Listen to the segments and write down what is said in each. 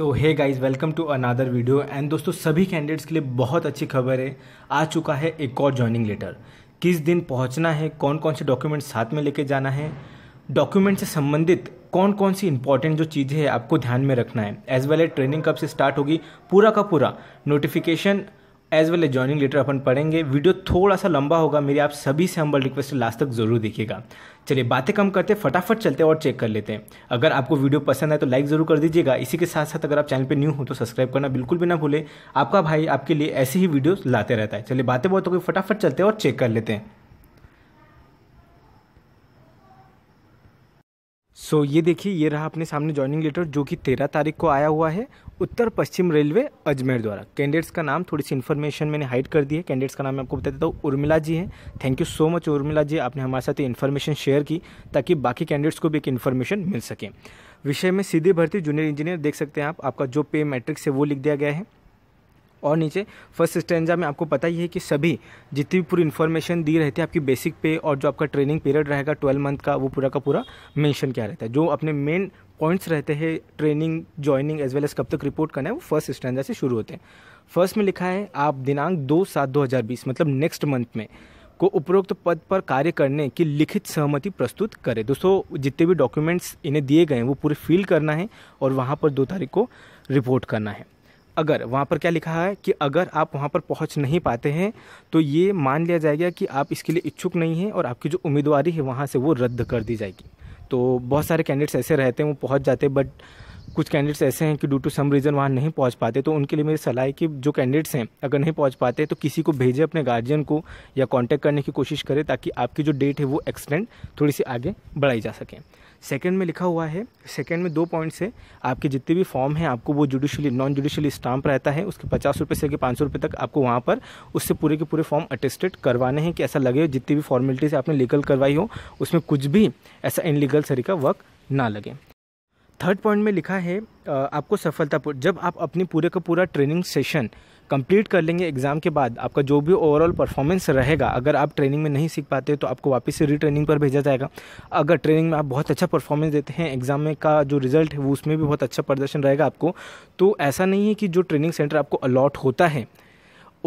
so hey guys welcome to another video and दोस्तों सभी candidates के लिए बहुत अच्छी खबर है आ चुका है एक और ज्वाइनिंग लेटर किस दिन पहुंचना है कौन कौन से डॉक्यूमेंट साथ में लेके जाना है डॉक्यूमेंट से संबंधित कौन कौन सी इंपॉर्टेंट जो चीज़ें हैं आपको ध्यान में रखना है एज वेल एज ट्रेनिंग कब से स्टार्ट होगी पूरा का पूरा notification as well as joining letter अपन पढ़ेंगे वीडियो थोड़ा सा लंबा होगा मेरी आप सभी से हम्बल रिक्वेस्ट लास्ट तक जरूर देखिएगा चलिए बातें कम करते फटाफट चलते और चेक कर लेते हैं अगर आपको वीडियो पसंद है तो लाइक ज़रूर कर दीजिएगा इसी के साथ साथ अगर आप चैनल पर न्यू हो तो सब्सक्राइब करना बिल्कुल भी ना भूलें आपका भाई आपके लिए ऐसे ही वीडियो लाते रहता है चलिए बातें बहुत हो गई फटाफट चलते और चेक कर लेते हैं सो so, ये देखिए ये रहा अपने सामने ज्वाइनिंग लेटर जो कि तेरह तारीख को आया हुआ है उत्तर पश्चिम रेलवे अजमेर द्वारा कैंडिडेट्स का नाम थोड़ी सी इन्फॉर्मेशन मैंने हाइड कर दी है कैंडिडेट्स का नाम मैं आपको बता देता हूँ उर्मिला जी हैं thank you so much Urmila ji आपने हमारे साथ ये इन्फॉर्मेशन शेयर की ताकि बाकी कैंडिडेट्स को भी एक इन्फॉर्मेशन मिल सके विषय में सीधे भर्ती जूनियर इंजीनियर देख सकते हैं आप आपका जो पे मैट्रिक्स है वो लिख दिया गया है और नीचे फर्स्ट स्टेंजा में आपको पता ही है कि सभी जितनी भी पूरी इन्फॉर्मेशन दी रहती है आपकी बेसिक पे और जो आपका ट्रेनिंग पीरियड रहेगा ट्वेल्व मंथ का वो पूरा का पूरा मेंशन किया रहता है जो अपने मेन पॉइंट्स रहते हैं training joining as well as कब तक रिपोर्ट करना है वो फर्स्ट स्टैंडर्ड से शुरू होते हैं फर्स्ट में लिखा है आप दिनांक दो सात दो हज़ार बीस मतलब नेक्स्ट मंथ में को उपरोक्त पद पर कार्य करने की लिखित सहमति प्रस्तुत करें दोस्तों जितने भी डॉक्यूमेंट्स इन्हें दिए गए हैं वो पूरे फिल करना है और वहाँ पर दो तारीख को रिपोर्ट करना है अगर वहाँ पर क्या लिखा है कि अगर आप वहाँ पर पहुँच नहीं पाते हैं तो ये मान लिया जाएगा कि आप इसके लिए इच्छुक नहीं हैं और आपकी जो उम्मीदवारी है वहाँ से वो रद्द कर दी जाएगी तो बहुत सारे कैंडिडेट्स ऐसे रहते हैं वो पहुँच जाते हैं बट कुछ कैंडिडेट्स ऐसे हैं कि ड्यू टू सम रीज़न वहाँ नहीं पहुँच पाते तो उनके लिए मेरी सलाह है कि जो कैंडिडेट्स हैं अगर नहीं पहुँच पाते तो किसी को भेजें अपने गार्जियन को या कांटेक्ट करने की कोशिश करें ताकि आपकी जो डेट है वो एक्सटेंड थोड़ी सी आगे बढ़ाई जा सके सेकंड में लिखा हुआ है सेकंड में दो पॉइंट्स है आपके जितने भी फॉर्म हैं आपको वो जुडिशली नॉन जुडिशली स्टाम्प रहता है उसके पचास रुपये से लेकर पाँच सौ रुपये तक आपको वहाँ पर उससे पूरे के पूरे फॉर्म अटेस्टेड करवाने हैं कि ऐसा लगे जितनी भी फॉर्मेलिटीज़ आपने लीगल करवाई हो उसमें कुछ भी ऐसा इनलीगल सरी का वर्क ना लगे थर्ड पॉइंट में लिखा है आपको सफलतापूर्व जब आप अपनी पूरे का पूरा ट्रेनिंग सेशन कंप्लीट कर लेंगे एग्ज़ाम के बाद आपका जो भी ओवरऑल परफॉर्मेंस रहेगा अगर आप ट्रेनिंग में नहीं सीख पाते तो आपको वापस से रिट्रेनिंग पर भेजा जाएगा अगर ट्रेनिंग में आप बहुत अच्छा परफॉर्मेंस देते हैं एग्ज़ाम में का जो रिजल्ट है वो उसमें भी बहुत अच्छा प्रदर्शन रहेगा आपको तो ऐसा नहीं है कि जो ट्रेनिंग सेंटर आपको अलॉट होता है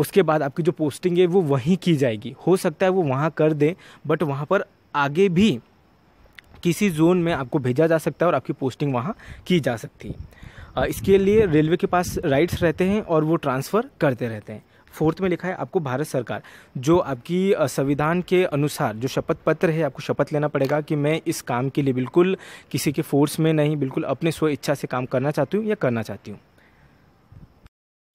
उसके बाद आपकी जो पोस्टिंग है वो वहीं की जाएगी हो सकता है वो वहाँ कर दें बट वहाँ पर आगे भी किसी जोन में आपको भेजा जा सकता है और आपकी पोस्टिंग वहाँ की जा सकती है इसके लिए रेलवे के पास राइट्स रहते हैं और वो ट्रांसफ़र करते रहते हैं फोर्थ में लिखा है आपको भारत सरकार जो आपकी संविधान के अनुसार जो शपथ पत्र है आपको शपथ लेना पड़ेगा कि मैं इस काम के लिए बिल्कुल किसी के फोर्स में नहीं बिल्कुल अपने स्व इच्छा से काम करना चाहती हूँ या करना चाहती हूँ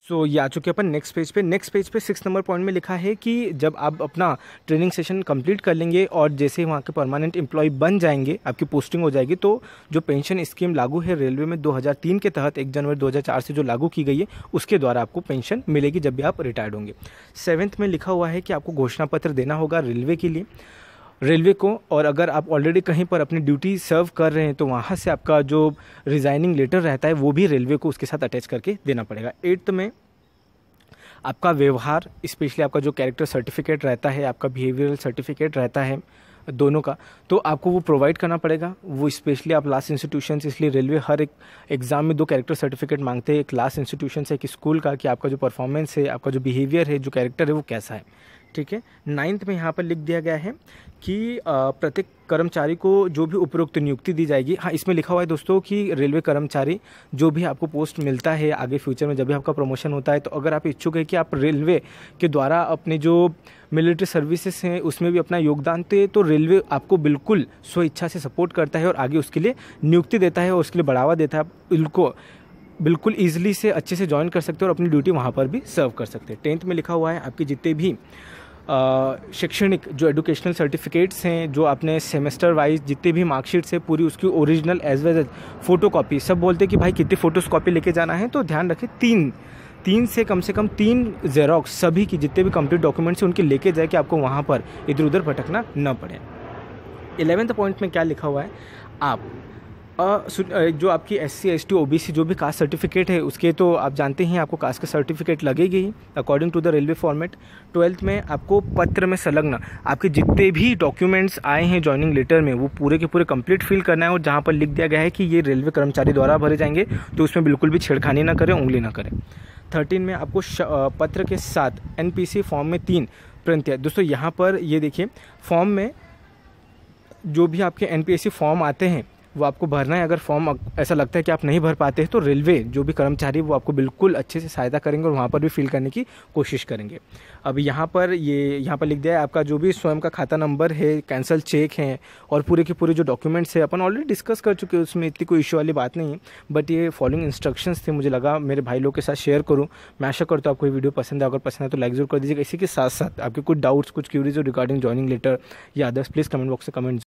सो तो so, ये आ चुके अपन नेक्स्ट पेज पे नेक्स्ट पेज पे सिक्स नंबर पॉइंट में लिखा है कि जब आप अपना ट्रेनिंग सेशन कंप्लीट कर लेंगे और जैसे वहाँ के परमानेंट एम्प्लॉय बन जाएंगे आपकी पोस्टिंग हो जाएगी तो जो पेंशन स्कीम लागू है रेलवे में 2003 के तहत 1 जनवरी 2004 से जो लागू की गई है उसके द्वारा आपको पेंशन मिलेगी जब भी आप रिटायर्ड होंगे सेवन्थ में लिखा हुआ है कि आपको घोषणा पत्र देना होगा रेलवे के लिए रेलवे को और अगर आप ऑलरेडी कहीं पर अपनी ड्यूटी सर्व कर रहे हैं तो वहाँ से आपका जो रिज़ाइनिंग लेटर रहता है वो भी रेलवे को उसके साथ अटैच करके देना पड़ेगा एट्थ में आपका व्यवहार स्पेशली आपका जो कैरेक्टर सर्टिफिकेट रहता है आपका बिहेवियरल सर्टिफिकेट रहता है दोनों का तो आपको वो प्रोवाइड करना पड़ेगा वो स्पेशली आप लास्ट इंस्टीट्यूशन इसलिए रेलवे हर एक एग्ज़ाम में दो कैरेक्टर सर्टिफिकेट मांगते हैं एक लास्ट इंस्टीट्यूशन से एक स्कूल का कि आपका जो परफॉर्मेंस है आपका जो बिहेवियर है जो कैरेक्टर है वो कैसा है ठीक है नाइन्थ में यहाँ पर लिख दिया गया है कि प्रत्येक कर्मचारी को जो भी उपरोक्त नियुक्ति दी जाएगी हाँ इसमें लिखा हुआ है दोस्तों कि रेलवे कर्मचारी जो भी आपको पोस्ट मिलता है आगे फ्यूचर में जब भी आपका प्रमोशन होता है तो अगर आप इच्छुक हैं कि आप रेलवे के द्वारा अपने जो मिलिट्री सर्विसेज हैं उसमें भी अपना योगदान दे तो रेलवे आपको बिल्कुल स्वेच्छा से सपोर्ट करता है और आगे उसके लिए नियुक्ति देता है और उसके लिए बढ़ावा देता है आप इनको बिल्कुल ईजिली से अच्छे से ज्वाइन कर सकते हो और अपनी ड्यूटी वहाँ पर भी सर्व कर सकते हैं टेंथ में लिखा हुआ है आपके जितने भी शैक्षणिक जो एडुकेशनल सर्टिफिकेट्स हैं जो आपने सेमेस्टर वाइज जितने भी मार्कशीट्स है पूरी उसकी original as well as photo copy सब बोलते हैं कि भाई कितनी फ़ोटोस कॉपी लेके जाना है तो ध्यान रखें तीन तीन से कम से कम तीन जेरोक्स सभी की जितने भी कंप्लीट डॉक्यूमेंट्स हैं उनके लेके जाए कि आपको वहाँ पर इधर उधर भटकना न पड़े इलेवेंथ पॉइंट में क्या लिखा हुआ है आप जो आपकी S C S T O B C जो भी कास्ट सर्टिफिकेट है उसके तो आप जानते हैं आपको कास्ट का सर्टिफिकेट लगेगी ही according to the railway format twelfth में आपको पत्र में संलग्न आपके जितने भी डॉक्यूमेंट्स आए हैं ज्वाइनिंग लेटर में वो पूरे के पूरे कंप्लीट फिल करना है और जहाँ पर लिख दिया गया है कि ये रेलवे कर्मचारी द्वारा भरे जाएंगे तो उसमें बिल्कुल भी छेड़खानी ना करें उंगली ना करें थर्टीन में आपको पत्र के साथ एन फॉर्म में तीन प्रंत्य दोस्तों यहाँ पर ये देखिए फॉर्म में जो भी आपके एन फॉर्म आते हैं वो आपको भरना है अगर फॉर्म ऐसा लगता है कि आप नहीं भर पाते हैं तो रेलवे जो भी कर्मचारी वो आपको बिल्कुल अच्छे से सहायता करेंगे और वहाँ पर भी फिल करने की कोशिश करेंगे अब यहाँ पर ये यहाँ पर लिख दिया है आपका जो भी स्वयं का खाता नंबर है कैंसल चेक है और पूरे के पूरे जो डॉक्यूमेंट्स है अपन ऑलरेडी डिस्कस कर चुके हैं उसमें इतनी कोई इशू वाली बात नहीं है बट ये फॉलोइंग इंस्ट्रक्शन थे मुझे लगा मेरे भाई लोग के साथ शेयर करूँ मैं आशा करता हूँ आपको ये वीडियो पसंद है अगर पसंद है तो लाइक जरूर कर दीजिएगा इसी के साथ साथ आपके कुछ डाउट्स कुछ क्यूरीज रिगार्डिंग ज्वाइनिंग लेटर या अदर्स प्लीज़ कमेंट बॉक्स से कमेंट